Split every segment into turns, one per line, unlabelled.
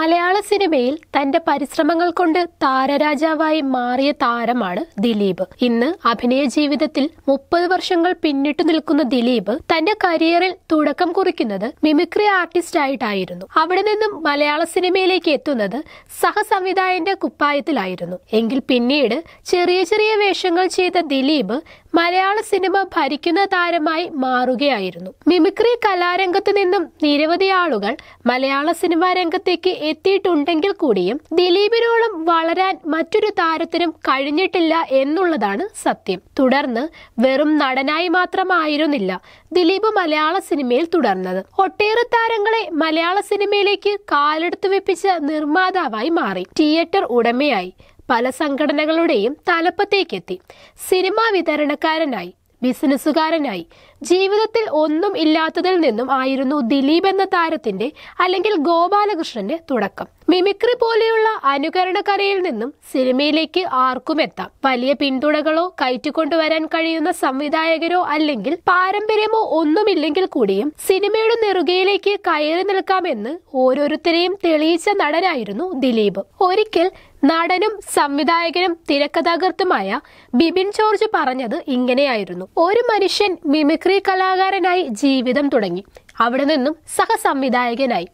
മലയാള സിനിമയിൽ തന്റെ പരിശ്രമങ്ങൾ കൊണ്ട് താരരാജാവായി മാറിയ താരമാണ് ദിലീപ് ഇന്ന് അഭിനയ ജീവിതത്തിൽ മുപ്പത് വർഷങ്ങൾ പിന്നിട്ടു നിൽക്കുന്ന ദിലീപ് തന്റെ കരിയറിൽ തുടക്കം കുറിക്കുന്നത് മിമിക്രി ആർട്ടിസ്റ്റ് ആയിട്ടായിരുന്നു അവിടെ നിന്നും മലയാള സിനിമയിലേക്ക് എത്തുന്നത് സഹസംവിധായകന്റെ കുപ്പായത്തിലായിരുന്നു എങ്കിൽ പിന്നീട് ചെറിയ ചെറിയ വേഷങ്ങൾ ചെയ്ത ദിലീപ് മലയാള സിനിമ ഭരിക്കുന്ന താരമായി മാറുകയായിരുന്നു മിമിക്രി കലാരംഗത്ത് നിന്നും നിരവധി ആളുകൾ മലയാള സിനിമാ രംഗത്തേക്ക് എത്തിയിട്ടുണ്ടെങ്കിൽ കൂടിയും ദിലീപിനോളം വളരാൻ മറ്റൊരു താരത്തിനും കഴിഞ്ഞിട്ടില്ല എന്നുള്ളതാണ് സത്യം തുടർന്ന് വെറും നടനായി മാത്രമായിരുന്നില്ല ദിലീപ് മലയാള സിനിമയിൽ തുടർന്നത് ഒട്ടേറെ താരങ്ങളെ മലയാള സിനിമയിലേക്ക് കാലെടുത്തു വെപ്പിച്ച നിർമ്മാതാവായി മാറി തിയേറ്റർ ഉടമയായി പല സംഘടനകളുടെയും തലപ്പത്തേക്കെത്തി സിനിമാ വിതരണക്കാരനായി ബിസിനസ്സുകാരനായി ജീവിതത്തിൽ ഒന്നും ഇല്ലാത്തതിൽ നിന്നും ആയിരുന്നു ദിലീപ് എന്ന താരത്തിന്റെ അല്ലെങ്കിൽ ഗോപാലകൃഷ്ണന്റെ തുടക്കം മിമിക്രി പോലെയുള്ള അനുകരണ കലയിൽ നിന്നും സിനിമയിലേക്ക് ആർക്കും എത്താം വലിയ പിന്തുണകളോ കയറ്റിക്കൊണ്ടുവരാൻ കഴിയുന്ന സംവിധായകരോ അല്ലെങ്കിൽ പാരമ്പര്യമോ ഒന്നുമില്ലെങ്കിൽ കൂടിയും സിനിമയുടെ നെറുകയിലേക്ക് കയറി നിൽക്കാമെന്ന് ഓരോരുത്തരെയും തെളിയിച്ച നടനായിരുന്നു ദിലീപ് ഒരിക്കൽ നടനും സംവിധായകനും തിരക്കഥാകൃത്തുമായ ബിബിൻ ജോർജ് പറഞ്ഞത് ഇങ്ങനെയായിരുന്നു ഒരു മനുഷ്യൻ മിമിക്രി കലാകാരനായി ജീവിതം തുടങ്ങി അവിടെ നിന്നും സഹസംവിധായകനായി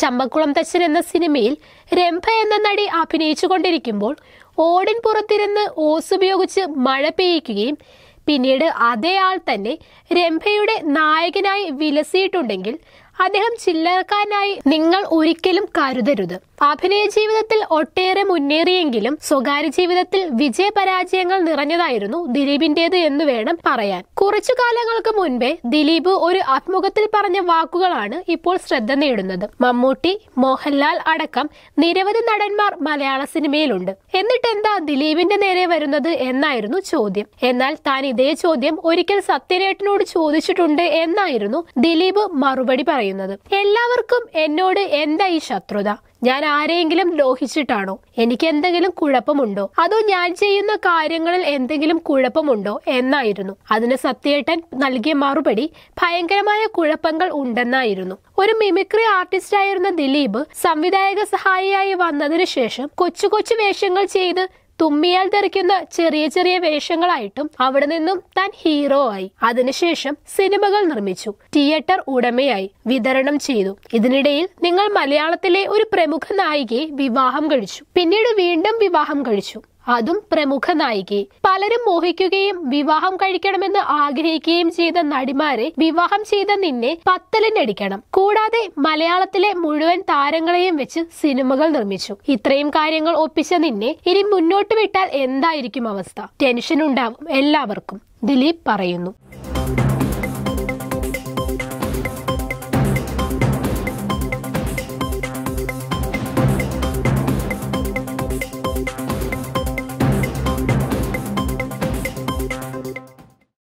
ചമ്പക്കുളം തച്ചൻ എന്ന സിനിമയിൽ രംഭ എന്ന നടി അഭിനയിച്ചു കൊണ്ടിരിക്കുമ്പോൾ ഓടിൻ പുറത്തിരുന്ന് ഉപയോഗിച്ച് മഴ പെയ്യിക്കുകയും പിന്നീട് അതേ ആൾ തന്നെ രംഭയുടെ നായകനായി വിലസിയിട്ടുണ്ടെങ്കിൽ അദ്ദേഹം ചില്ലറക്കാരനായി നിങ്ങൾ ഒരിക്കലും കരുതരുത് അഭിനയ ജീവിതത്തിൽ ഒട്ടേറെ മുന്നേറിയെങ്കിലും സ്വകാര്യ ജീവിതത്തിൽ വിജയപരാജയങ്ങൾ നിറഞ്ഞതായിരുന്നു ദിലീപിന്റേത് എന്ന് വേണം പറയാൻ കുറച്ചു കാലങ്ങൾക്ക് മുൻപേ ദിലീപ് ഒരു അഭിമുഖത്തിൽ പറഞ്ഞ വാക്കുകളാണ് ഇപ്പോൾ ശ്രദ്ധ നേടുന്നത് മമ്മൂട്ടി മോഹൻലാൽ അടക്കം നിരവധി നടന്മാർ മലയാള സിനിമയിലുണ്ട് എന്നിട്ട് എന്താ ദിലീപിന്റെ നേരെ വരുന്നത് എന്നായിരുന്നു ചോദ്യം എന്നാൽ താൻ ഇതേ ചോദ്യം ഒരിക്കൽ സത്യരേട്ടനോട് ചോദിച്ചിട്ടുണ്ട് എന്നായിരുന്നു ദിലീപ് മറുപടി പറയുന്നത് പറയുന്നത് എല്ലാവർക്കും എന്നോട് എന്താ ഈ ശത്രുത ഞാൻ ആരെയെങ്കിലും ദ്രോഹിച്ചിട്ടാണോ എനിക്ക് എന്തെങ്കിലും കുഴപ്പമുണ്ടോ അതോ ഞാൻ ചെയ്യുന്ന കാര്യങ്ങളിൽ എന്തെങ്കിലും കുഴപ്പമുണ്ടോ എന്നായിരുന്നു അതിന് സത്യേട്ടൻ നൽകിയ മറുപടി ഭയങ്കരമായ കുഴപ്പങ്ങൾ ഉണ്ടെന്നായിരുന്നു ഒരു മിമിക്രി ആർട്ടിസ്റ്റ് ആയിരുന്ന ദിലീപ് സംവിധായക സഹായിയായി വന്നതിന് ശേഷം കൊച്ചു കൊച്ചു വേഷങ്ങൾ ചെയ്ത് തുമ്മിയാൽ ധരിക്കുന്ന ചെറിയ ചെറിയ വേഷങ്ങളായിട്ടും അവിടെ നിന്നും താൻ ഹീറോ ആയി അതിനുശേഷം സിനിമകൾ നിർമ്മിച്ചു തിയേറ്റർ ഉടമയായി വിതരണം ചെയ്തു ഇതിനിടയിൽ നിങ്ങൾ മലയാളത്തിലെ ഒരു പ്രമുഖ നായികയെ വിവാഹം കഴിച്ചു പിന്നീട് വീണ്ടും വിവാഹം കഴിച്ചു അതും പ്രമുഖ നായികി പലരും മോഹിക്കുകയും വിവാഹം കഴിക്കണമെന്ന് ആഗ്രഹിക്കുകയും ചെയ്ത നടിമാരെ വിവാഹം ചെയ്ത നിന്നെ പത്തലിനടിക്കണം കൂടാതെ മലയാളത്തിലെ മുഴുവൻ താരങ്ങളെയും വെച്ച് സിനിമകൾ നിർമ്മിച്ചു ഇത്രയും കാര്യങ്ങൾ ഒപ്പിച്ച നിന്നെ ഇനി മുന്നോട്ട് വിട്ടാൽ എന്തായിരിക്കും അവസ്ഥ ടെൻഷൻ ഉണ്ടാവും എല്ലാവർക്കും ദിലീപ് പറയുന്നു